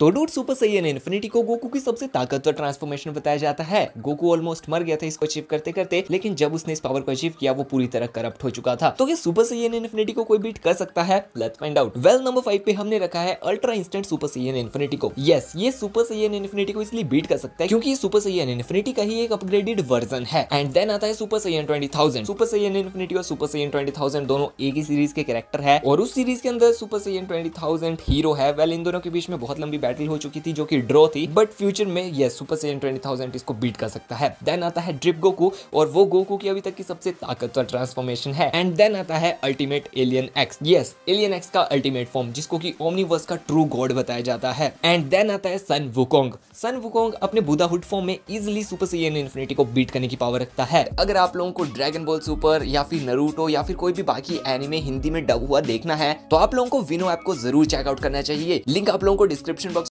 तो dude super Saiyan infinity को Goku की सबसे ताकतवर ट्रांसफॉर्मेशन बताया जाता है गोकू ऑलमोस्ट मर गया था इसको अचीव करते करते लेकिन जब उसने इस पावर को अचीव किया वो पूरी तरह करप्ट हो चुका था तो ये सुपर सैयन इन्फिनिटी को कोई बीट कर सकता है let's find out well number five पे हमने रखा है ultra instinct super Saiyan infinity को यस yes, ये सुपर सैयन इन्फिनिटी को इसलिए बीट कर सकता है क्योंकि ये सुपर सैयन इन्फिनिटी का ही एक अपग्रेडेड वर्जन है एंड देन आता है super Saiyan twenty thousand super Saiyan infinity और सुपर सैयन ट्वेंटी थाउजेंड दोनों एक ही सीरीज के कैरेक्टर है और उस सीरीज के अंदर super Saiyan twenty thousand hero है वेल इन दोनों के बीच में बहुत लंबी बैटल हो चुकी थी जो कि ड्रॉ थी बट फ्यूचर में ये सुपर सेजन ट्वेंटी इसको बीट कर सकता है देन आता है ड्रिप गोकू और वो गोकू की अभी तक की सबसे ताकतवर ट्रांसफॉर्मेशन है एंड देन आता है ultimate alien X yes alien X का अल्टीमेट फॉर्म जिसको की ओमनीवर्स का ट्रू गॉड बताया जाता है एंड देन आता है सन वुकोंग सन वुकोंग अपने बुदाहुड फॉर्म में इजिली सुपर सीएन इन्फिनिटी को बीट करने की पावर रखता है अगर आप लोगों को ड्रैगन बॉल सुपर या फिर नरूटो या फिर कोई भी बाकी एनिमे हिंदी में डब हुआ देखना है तो आप लोगों को विनो ऐप को जरूर चेकआउट करना चाहिए लिंक आप लोगों को डिस्क्रिप्शन